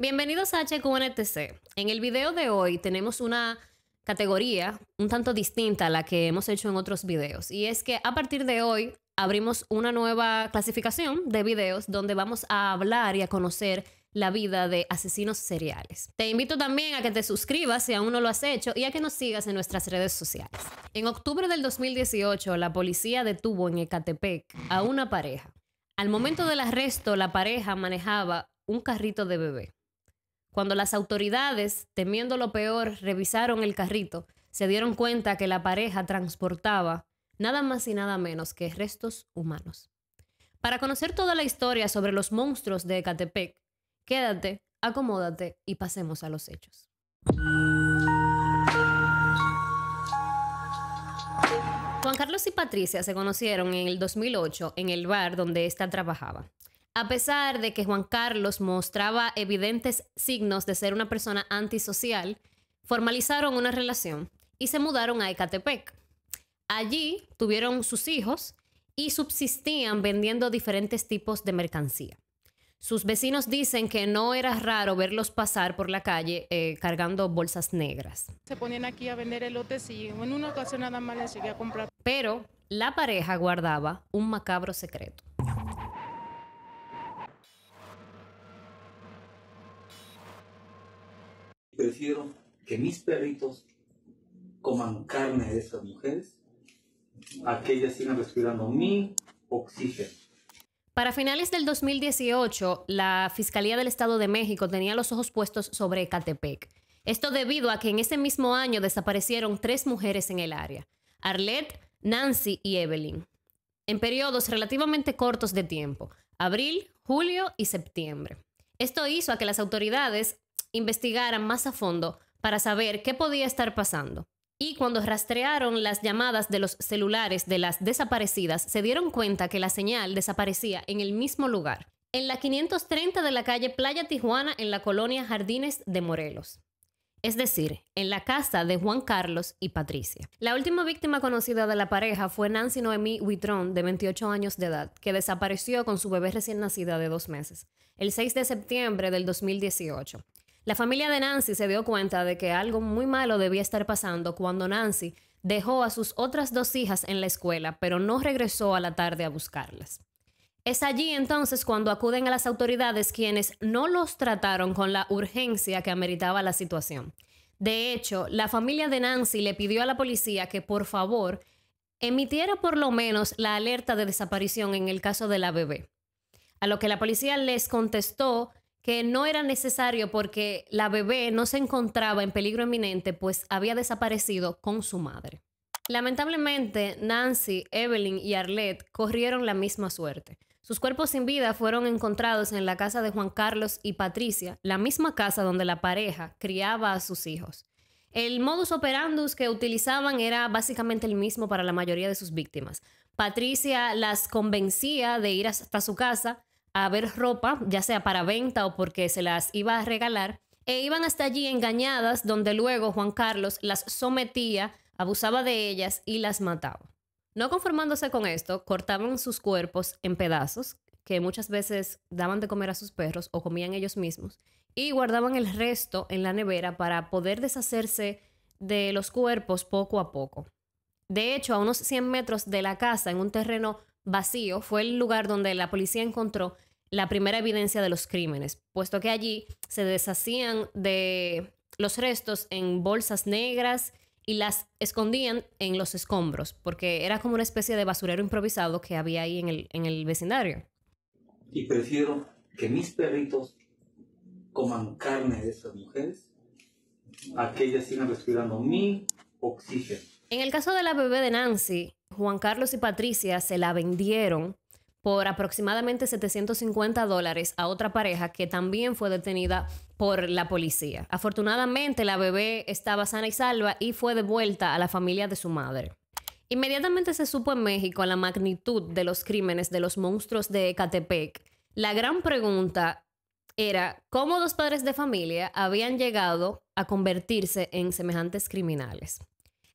Bienvenidos a HQNTC. En el video de hoy tenemos una categoría un tanto distinta a la que hemos hecho en otros videos. Y es que a partir de hoy abrimos una nueva clasificación de videos donde vamos a hablar y a conocer la vida de asesinos seriales. Te invito también a que te suscribas si aún no lo has hecho y a que nos sigas en nuestras redes sociales. En octubre del 2018, la policía detuvo en Ecatepec a una pareja. Al momento del arresto, la pareja manejaba un carrito de bebé. Cuando las autoridades, temiendo lo peor, revisaron el carrito, se dieron cuenta que la pareja transportaba nada más y nada menos que restos humanos. Para conocer toda la historia sobre los monstruos de Ecatepec, quédate, acomódate y pasemos a los hechos. Juan Carlos y Patricia se conocieron en el 2008 en el bar donde ésta trabajaba. A pesar de que Juan Carlos mostraba evidentes signos de ser una persona antisocial, formalizaron una relación y se mudaron a Ecatepec. Allí tuvieron sus hijos y subsistían vendiendo diferentes tipos de mercancía. Sus vecinos dicen que no era raro verlos pasar por la calle eh, cargando bolsas negras. Se ponían aquí a vender elotes y en una ocasión nada más les llegué a comprar. Pero la pareja guardaba un macabro secreto. prefiero que mis perritos coman carne de estas mujeres a que ellas sigan respirando mi oxígeno. Para finales del 2018, la Fiscalía del Estado de México tenía los ojos puestos sobre Ecatepec. Esto debido a que en ese mismo año desaparecieron tres mujeres en el área, Arlette, Nancy y Evelyn, en periodos relativamente cortos de tiempo, abril, julio y septiembre. Esto hizo a que las autoridades investigaran más a fondo para saber qué podía estar pasando. Y cuando rastrearon las llamadas de los celulares de las desaparecidas, se dieron cuenta que la señal desaparecía en el mismo lugar, en la 530 de la calle Playa Tijuana, en la colonia Jardines de Morelos. Es decir, en la casa de Juan Carlos y Patricia. La última víctima conocida de la pareja fue Nancy Noemí Huitrón, de 28 años de edad, que desapareció con su bebé recién nacida de dos meses, el 6 de septiembre del 2018. La familia de Nancy se dio cuenta de que algo muy malo debía estar pasando cuando Nancy dejó a sus otras dos hijas en la escuela, pero no regresó a la tarde a buscarlas. Es allí entonces cuando acuden a las autoridades quienes no los trataron con la urgencia que ameritaba la situación. De hecho, la familia de Nancy le pidió a la policía que por favor emitiera por lo menos la alerta de desaparición en el caso de la bebé. A lo que la policía les contestó que no era necesario porque la bebé no se encontraba en peligro inminente, pues había desaparecido con su madre. Lamentablemente, Nancy, Evelyn y Arlette corrieron la misma suerte. Sus cuerpos sin vida fueron encontrados en la casa de Juan Carlos y Patricia, la misma casa donde la pareja criaba a sus hijos. El modus operandus que utilizaban era básicamente el mismo para la mayoría de sus víctimas. Patricia las convencía de ir hasta su casa a ver ropa, ya sea para venta o porque se las iba a regalar, e iban hasta allí engañadas donde luego Juan Carlos las sometía, abusaba de ellas y las mataba. No conformándose con esto, cortaban sus cuerpos en pedazos, que muchas veces daban de comer a sus perros o comían ellos mismos, y guardaban el resto en la nevera para poder deshacerse de los cuerpos poco a poco. De hecho, a unos 100 metros de la casa, en un terreno vacío fue el lugar donde la policía encontró la primera evidencia de los crímenes, puesto que allí se deshacían de los restos en bolsas negras y las escondían en los escombros, porque era como una especie de basurero improvisado que había ahí en el, en el vecindario. Y prefiero que mis perritos coman carne de esas mujeres a que ellas sigan respirando mi oxígeno. En el caso de la bebé de Nancy, Juan Carlos y Patricia se la vendieron por aproximadamente 750 dólares a otra pareja que también fue detenida por la policía. Afortunadamente la bebé estaba sana y salva y fue devuelta a la familia de su madre. Inmediatamente se supo en México la magnitud de los crímenes de los monstruos de Ecatepec. La gran pregunta era cómo dos padres de familia habían llegado a convertirse en semejantes criminales.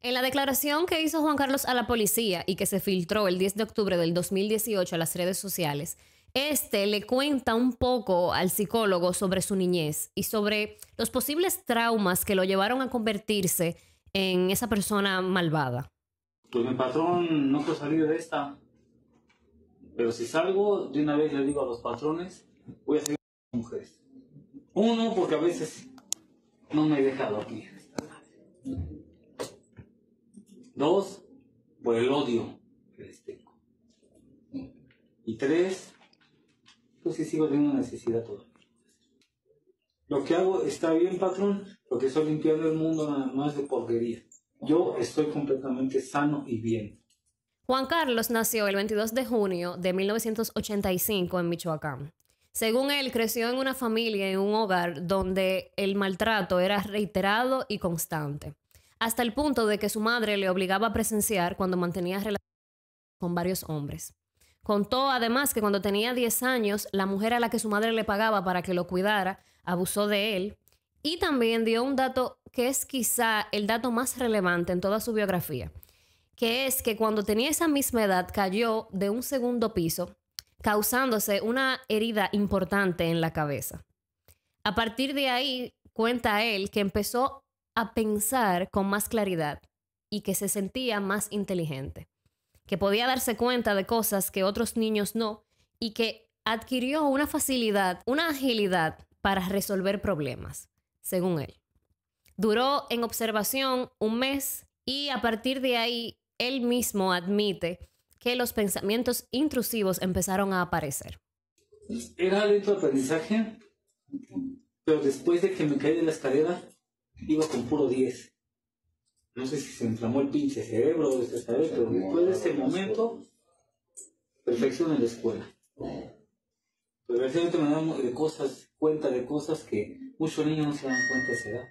En la declaración que hizo Juan Carlos a la policía y que se filtró el 10 de octubre del 2018 a las redes sociales, este le cuenta un poco al psicólogo sobre su niñez y sobre los posibles traumas que lo llevaron a convertirse en esa persona malvada. Pues mi patrón no puede salir de esta, pero si salgo, de una vez le digo a los patrones, voy a seguir con mujeres. Uno, porque a veces no me he dejado aquí. Dos, por el odio que les tengo. Y tres, pues sí sigo teniendo necesidad todavía. Lo que hago está bien, patrón, porque estoy limpiando el mundo nada más de porquería. Yo estoy completamente sano y bien. Juan Carlos nació el 22 de junio de 1985 en Michoacán. Según él, creció en una familia, en un hogar donde el maltrato era reiterado y constante hasta el punto de que su madre le obligaba a presenciar cuando mantenía relaciones con varios hombres. Contó además que cuando tenía 10 años, la mujer a la que su madre le pagaba para que lo cuidara abusó de él y también dio un dato que es quizá el dato más relevante en toda su biografía, que es que cuando tenía esa misma edad cayó de un segundo piso, causándose una herida importante en la cabeza. A partir de ahí, cuenta él que empezó a pensar con más claridad y que se sentía más inteligente, que podía darse cuenta de cosas que otros niños no y que adquirió una facilidad, una agilidad para resolver problemas, según él. Duró en observación un mes y a partir de ahí él mismo admite que los pensamientos intrusivos empezaron a aparecer. Era lento aprendizaje, pero después de que me caí de la escalera, iba con puro 10. No sé si se inflamó el pinche cerebro o este saber, pero después de ese momento, perfección en la escuela. Pero realmente me daba de cosas, cuenta de cosas que muchos niños no se dan cuenta de esa edad.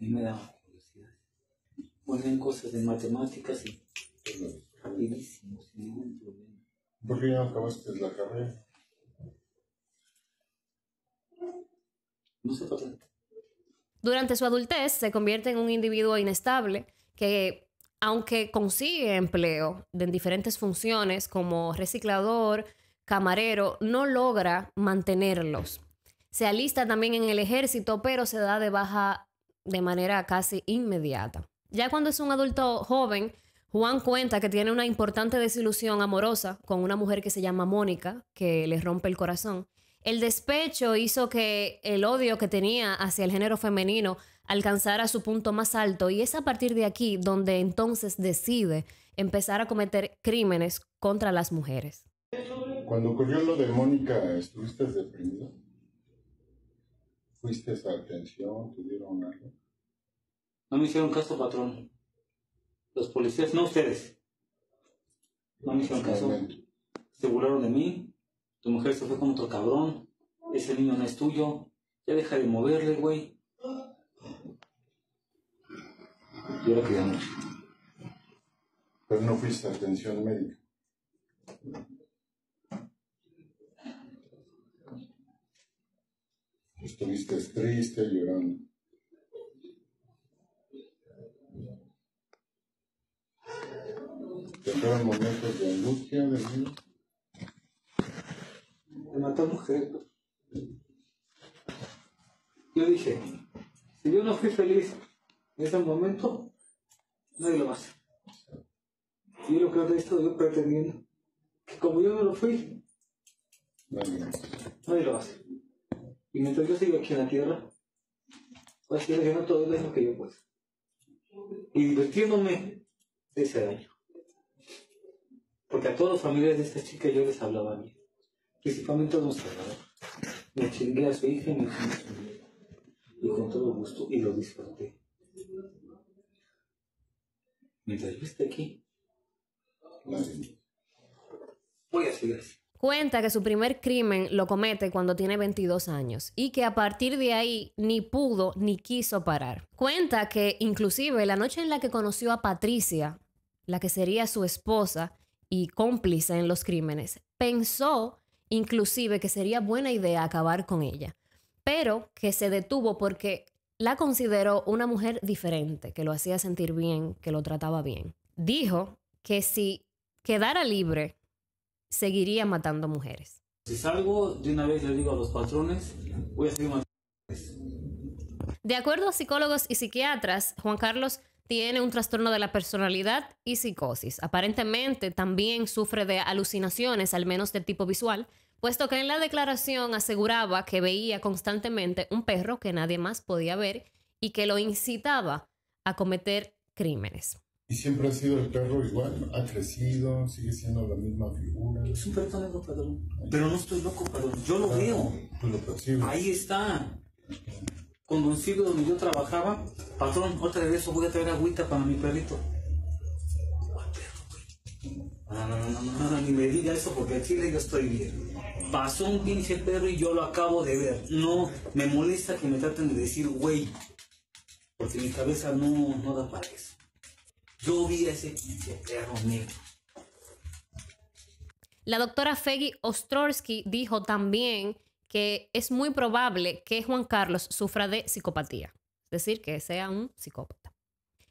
Y me da curiosidad. en cosas de matemáticas y rapidísimo, sin ningún problema. ¿Por qué no acabaste la carrera? No sé por qué. Durante su adultez se convierte en un individuo inestable que, aunque consigue empleo en diferentes funciones como reciclador, camarero, no logra mantenerlos. Se alista también en el ejército, pero se da de baja de manera casi inmediata. Ya cuando es un adulto joven, Juan cuenta que tiene una importante desilusión amorosa con una mujer que se llama Mónica, que le rompe el corazón. El despecho hizo que el odio que tenía hacia el género femenino alcanzara su punto más alto y es a partir de aquí donde entonces decide empezar a cometer crímenes contra las mujeres. Cuando ocurrió lo de Mónica, ¿estuviste deprimido? ¿Fuiste a atención? ¿Tuvieron algo? No me hicieron caso, patrón. Los policías, no ustedes. No me hicieron caso. Se burlaron de mí, tu mujer se fue con otro cabrón. Ese niño no es tuyo. Ya deja de moverle, güey. Yo lo Pero no fuiste a atención médica. Estuviste triste, llorando. ¿Te momentos de angustia, de yo dije, si yo no fui feliz en ese momento, nadie lo hace Y yo lo que he estado yo pretendiendo, que como yo no lo fui, nadie lo hace a Y mientras yo sigo aquí en la tierra, voy a seguir haciendo todo lo que yo puedo. Y divirtiéndome de ese daño. Porque a todos los familiares de esta chica yo les hablaba bien. Principalmente a Me chingué a su hija me su Y con todo gusto, y lo disfruté. Mientras yo esté aquí, voy a seguir así. Cuenta que su primer crimen lo comete cuando tiene 22 años y que a partir de ahí ni pudo ni quiso parar. Cuenta que inclusive la noche en la que conoció a Patricia, la que sería su esposa y cómplice en los crímenes, pensó inclusive que sería buena idea acabar con ella, pero que se detuvo porque la consideró una mujer diferente, que lo hacía sentir bien, que lo trataba bien. Dijo que si quedara libre, seguiría matando mujeres. Si salgo, de una vez le digo a los patrones, voy a seguir matando De acuerdo a psicólogos y psiquiatras, Juan Carlos tiene un trastorno de la personalidad y psicosis. Aparentemente también sufre de alucinaciones, al menos de tipo visual, puesto que en la declaración aseguraba que veía constantemente un perro que nadie más podía ver y que lo incitaba a cometer crímenes. Y siempre ha sido el perro igual, ha crecido, sigue siendo la misma figura. Es un perro Pero no estoy loco, perdón. Yo lo ah, veo. Pues Ahí está. Con conducido donde yo trabajaba, patrón, otra vez voy a traer agüita para mi perrito. Ah, no, no, no, no, ni me diga eso porque al chile yo estoy bien. Pasó un pinche perro y yo lo acabo de ver. No, me molesta que me traten de decir güey, porque mi cabeza no, da para eso. Yo vi ese pinche perro negro. La doctora Feggy Ostrowski dijo también que es muy probable que Juan Carlos sufra de psicopatía, es decir, que sea un psicópata.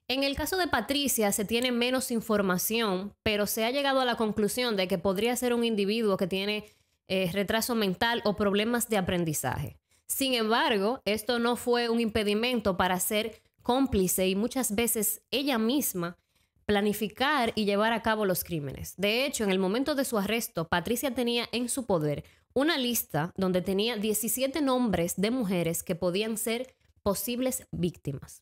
En el caso de Patricia se tiene menos información, pero se ha llegado a la conclusión de que podría ser un individuo que tiene eh, retraso mental o problemas de aprendizaje. Sin embargo, esto no fue un impedimento para ser cómplice y muchas veces ella misma planificar y llevar a cabo los crímenes. De hecho, en el momento de su arresto, Patricia tenía en su poder una lista donde tenía 17 nombres de mujeres que podían ser posibles víctimas.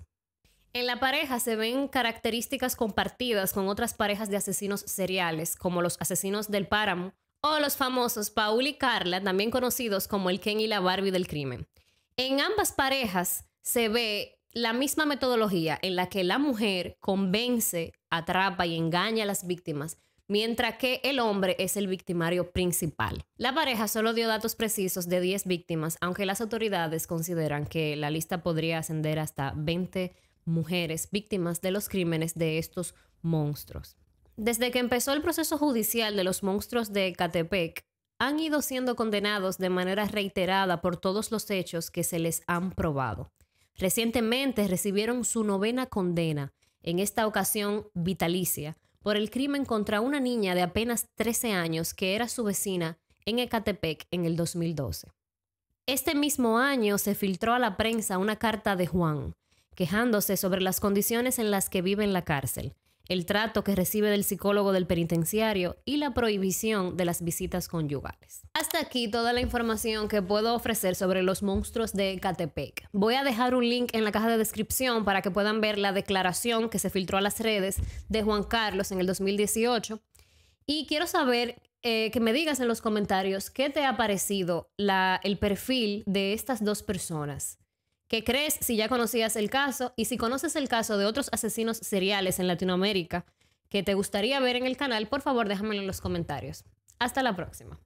En la pareja se ven características compartidas con otras parejas de asesinos seriales, como los asesinos del páramo o los famosos Paul y Carla, también conocidos como el Ken y la Barbie del crimen. En ambas parejas se ve la misma metodología en la que la mujer convence, atrapa y engaña a las víctimas mientras que el hombre es el victimario principal. La pareja solo dio datos precisos de 10 víctimas, aunque las autoridades consideran que la lista podría ascender hasta 20 mujeres víctimas de los crímenes de estos monstruos. Desde que empezó el proceso judicial de los monstruos de Catepec, han ido siendo condenados de manera reiterada por todos los hechos que se les han probado. Recientemente recibieron su novena condena, en esta ocasión vitalicia, por el crimen contra una niña de apenas 13 años que era su vecina en Ecatepec en el 2012. Este mismo año se filtró a la prensa una carta de Juan, quejándose sobre las condiciones en las que vive en la cárcel, el trato que recibe del psicólogo del penitenciario y la prohibición de las visitas conyugales. Hasta aquí toda la información que puedo ofrecer sobre los monstruos de Catepec. Voy a dejar un link en la caja de descripción para que puedan ver la declaración que se filtró a las redes de Juan Carlos en el 2018. Y quiero saber eh, que me digas en los comentarios qué te ha parecido el perfil de estas dos personas. ¿Qué crees si ya conocías el caso y si conoces el caso de otros asesinos seriales en Latinoamérica que te gustaría ver en el canal? Por favor, déjamelo en los comentarios. Hasta la próxima.